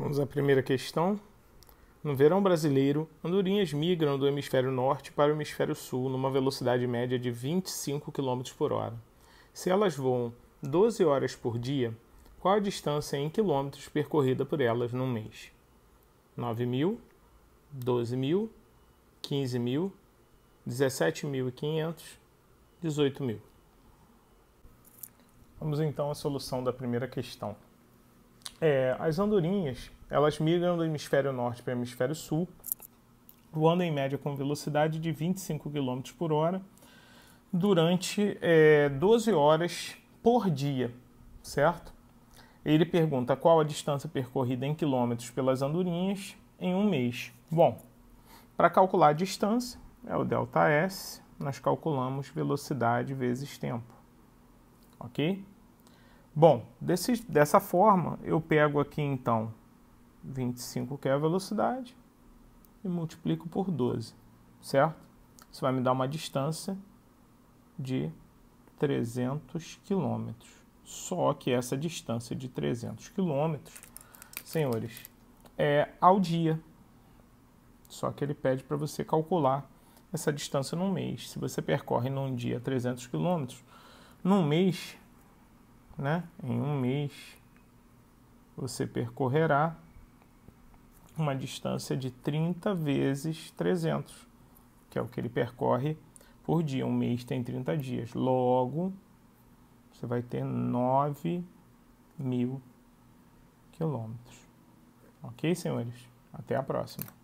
Vamos à primeira questão. No verão brasileiro, andorinhas migram do hemisfério norte para o hemisfério sul numa velocidade média de 25 km por hora. Se elas voam 12 horas por dia, qual a distância em quilômetros percorrida por elas num mês? 9.000, mil, 15.000, mil, 15 mil, 17.500, 18 mil. Vamos então à solução da primeira questão. É, as andorinhas, elas migram do hemisfério norte para o hemisfério sul, voando em média com velocidade de 25 km por hora durante é, 12 horas por dia, certo? Ele pergunta qual a distância percorrida em quilômetros pelas andorinhas em um mês. Bom, para calcular a distância, é o delta S, nós calculamos velocidade vezes tempo, ok? Bom, desse, dessa forma, eu pego aqui então 25 que é a velocidade e multiplico por 12, certo? Isso vai me dar uma distância de 300 quilômetros. Só que essa distância de 300 quilômetros, senhores, é ao dia. Só que ele pede para você calcular essa distância num mês. Se você percorre num dia 300 quilômetros, num mês né? Em um mês você percorrerá uma distância de 30 vezes 300, que é o que ele percorre por dia. Um mês tem 30 dias. Logo, você vai ter 9 mil quilômetros. Ok, senhores? Até a próxima.